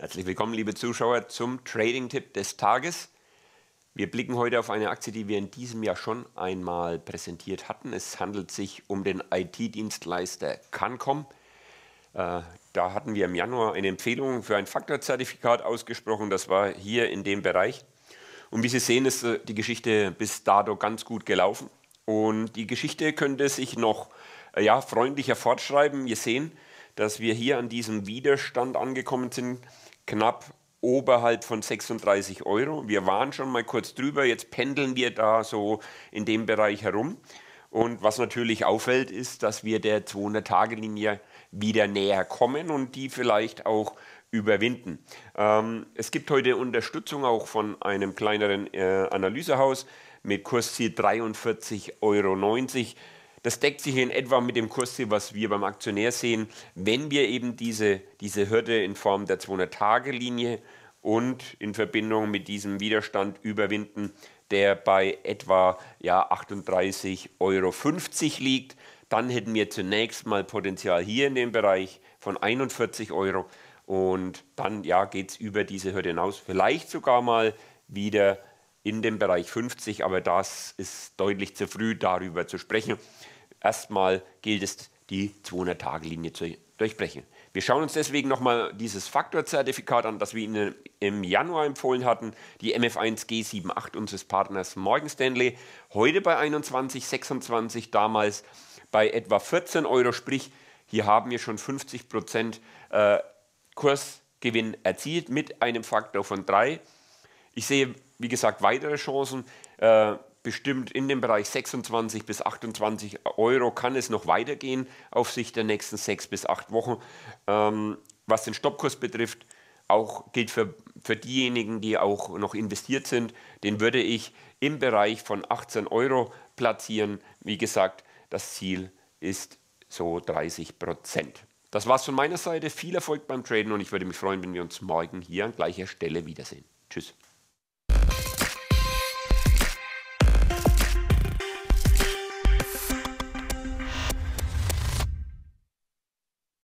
Herzlich willkommen, liebe Zuschauer, zum Trading-Tipp des Tages. Wir blicken heute auf eine Aktie, die wir in diesem Jahr schon einmal präsentiert hatten. Es handelt sich um den IT-Dienstleister Cancom. Äh, da hatten wir im Januar eine Empfehlung für ein Faktorzertifikat ausgesprochen. Das war hier in dem Bereich. Und wie Sie sehen, ist äh, die Geschichte bis dato ganz gut gelaufen. Und die Geschichte könnte sich noch äh, ja, freundlicher fortschreiben. Wir sehen, dass wir hier an diesem Widerstand angekommen sind, knapp oberhalb von 36 Euro. Wir waren schon mal kurz drüber, jetzt pendeln wir da so in dem Bereich herum. Und was natürlich auffällt, ist, dass wir der 200-Tage-Linie wieder näher kommen und die vielleicht auch überwinden. Ähm, es gibt heute Unterstützung auch von einem kleineren äh, Analysehaus mit Kursziel 43,90 Euro das deckt sich in etwa mit dem Kursziel, was wir beim Aktionär sehen, wenn wir eben diese, diese Hürde in Form der 200-Tage-Linie und in Verbindung mit diesem Widerstand überwinden, der bei etwa ja, 38,50 Euro liegt, dann hätten wir zunächst mal Potenzial hier in dem Bereich von 41 Euro und dann ja, geht es über diese Hürde hinaus, vielleicht sogar mal wieder in dem Bereich 50, aber das ist deutlich zu früh, darüber zu sprechen erstmal gilt es, die 200-Tage-Linie zu durchbrechen. Wir schauen uns deswegen nochmal dieses Faktorzertifikat an, das wir Ihnen im Januar empfohlen hatten, die MF1G78 unseres Partners Morgan Stanley, heute bei 21,26, damals bei etwa 14 Euro, sprich hier haben wir schon 50 äh, Kursgewinn erzielt mit einem Faktor von 3. Ich sehe, wie gesagt, weitere Chancen. Äh, bestimmt in dem Bereich 26 bis 28 Euro kann es noch weitergehen auf Sicht der nächsten sechs bis acht Wochen. Ähm, was den Stoppkurs betrifft, auch gilt für, für diejenigen, die auch noch investiert sind, den würde ich im Bereich von 18 Euro platzieren. Wie gesagt, das Ziel ist so 30 Prozent. Das war's von meiner Seite. Viel Erfolg beim Traden und ich würde mich freuen, wenn wir uns morgen hier an gleicher Stelle wiedersehen. Tschüss.